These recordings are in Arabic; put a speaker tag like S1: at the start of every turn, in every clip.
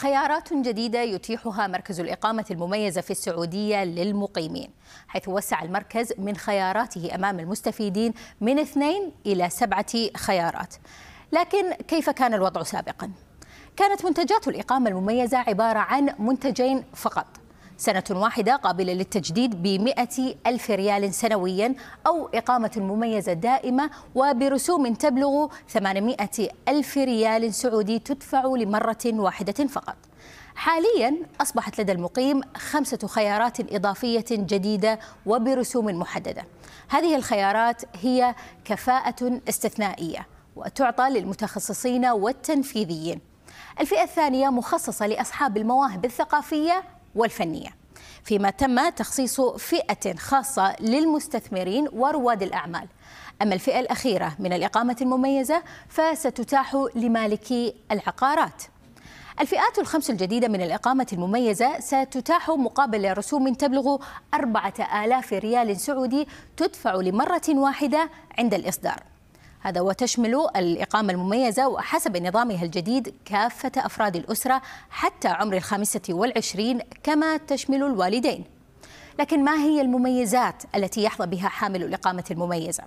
S1: خيارات جديدة يتيحها مركز الإقامة المميزة في السعودية للمقيمين حيث وسع المركز من خياراته أمام المستفيدين من اثنين إلى سبعة خيارات لكن كيف كان الوضع سابقاً؟ كانت منتجات الإقامة المميزة عبارة عن منتجين فقط سنة واحدة قابلة للتجديد ب ألف ريال سنويا أو إقامة مميزة دائمة وبرسوم تبلغ 800 ألف ريال سعودي تدفع لمرة واحدة فقط حاليا أصبحت لدى المقيم خمسة خيارات إضافية جديدة وبرسوم محددة هذه الخيارات هي كفاءة استثنائية وتعطى للمتخصصين والتنفيذيين الفئة الثانية مخصصة لأصحاب المواهب الثقافية والفنية فيما تم تخصيص فئة خاصة للمستثمرين ورواد الأعمال أما الفئة الأخيرة من الإقامة المميزة فستتاح لمالكي العقارات الفئات الخمس الجديدة من الإقامة المميزة ستتاح مقابل رسوم تبلغ 4000 ريال سعودي تدفع لمرة واحدة عند الإصدار هذا وتشمل الإقامة المميزة وحسب نظامها الجديد كافة أفراد الأسرة حتى عمر الخامسة والعشرين كما تشمل الوالدين لكن ما هي المميزات التي يحظى بها حامل الإقامة المميزة؟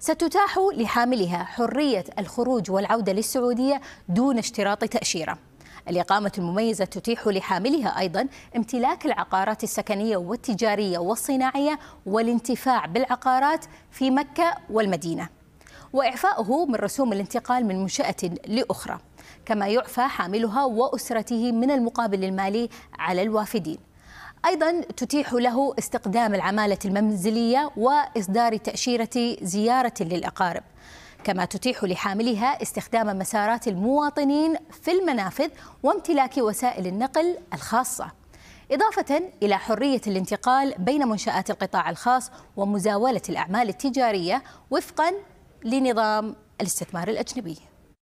S1: ستتاح لحاملها حرية الخروج والعودة للسعودية دون اشتراط تأشيرة الإقامة المميزة تتيح لحاملها أيضا امتلاك العقارات السكنية والتجارية والصناعية والانتفاع بالعقارات في مكة والمدينة وإعفائه من رسوم الانتقال من منشأة لأخرى كما يعفى حاملها وأسرته من المقابل المالي على الوافدين أيضا تتيح له استقدام العمالة المنزلية وإصدار تأشيرة زيارة للأقارب كما تتيح لحاملها استخدام مسارات المواطنين في المنافذ وامتلاك وسائل النقل الخاصة إضافة إلى حرية الانتقال بين منشآت القطاع الخاص ومزاولة الأعمال التجارية وفقا لنظام الاستثمار الأجنبي